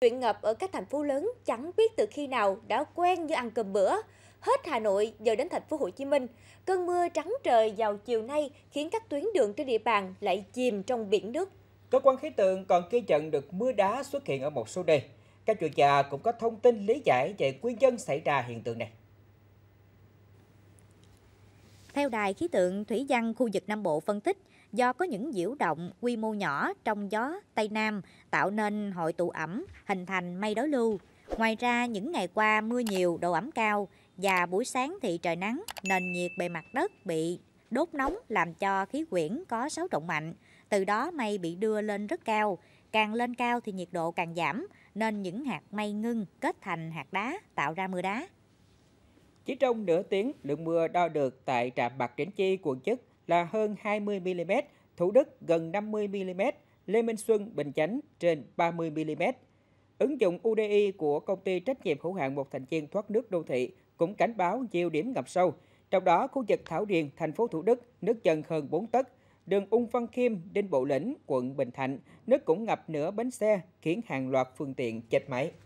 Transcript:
Chuyện ngập ở các thành phố lớn chẳng biết từ khi nào đã quen như ăn cơm bữa. Hết Hà Nội giờ đến thành phố Hồ Chí Minh, cơn mưa trắng trời vào chiều nay khiến các tuyến đường trên địa bàn lại chìm trong biển nước. Cơ quan khí tượng còn ghi nhận được mưa đá xuất hiện ở một số nơi. Các chuyên gia cũng có thông tin lý giải về nguyên nhân xảy ra hiện tượng này. Theo Đài Khí tượng Thủy văn khu vực Nam Bộ phân tích, do có những diễu động quy mô nhỏ trong gió Tây Nam tạo nên hội tụ ẩm, hình thành mây đối lưu. Ngoài ra, những ngày qua mưa nhiều, độ ẩm cao và buổi sáng thì trời nắng, nền nhiệt bề mặt đất bị đốt nóng làm cho khí quyển có xáo trộn mạnh. Từ đó mây bị đưa lên rất cao, càng lên cao thì nhiệt độ càng giảm, nên những hạt mây ngưng kết thành hạt đá tạo ra mưa đá. Chỉ trong nửa tiếng, lượng mưa đo được tại trạm Bạc Trĩnh Chi, quận chức là hơn 20mm, Thủ Đức gần 50mm, Lê Minh Xuân, Bình Chánh trên 30mm. Ứng dụng UDI của công ty trách nhiệm hữu hạn một thành viên thoát nước đô thị cũng cảnh báo nhiều điểm ngập sâu, trong đó khu vực Thảo Điền, thành phố Thủ Đức nước chân hơn 4 tấc, đường Ung Văn kim Đinh Bộ Lĩnh, quận Bình Thạnh nước cũng ngập nửa bánh xe khiến hàng loạt phương tiện chết máy.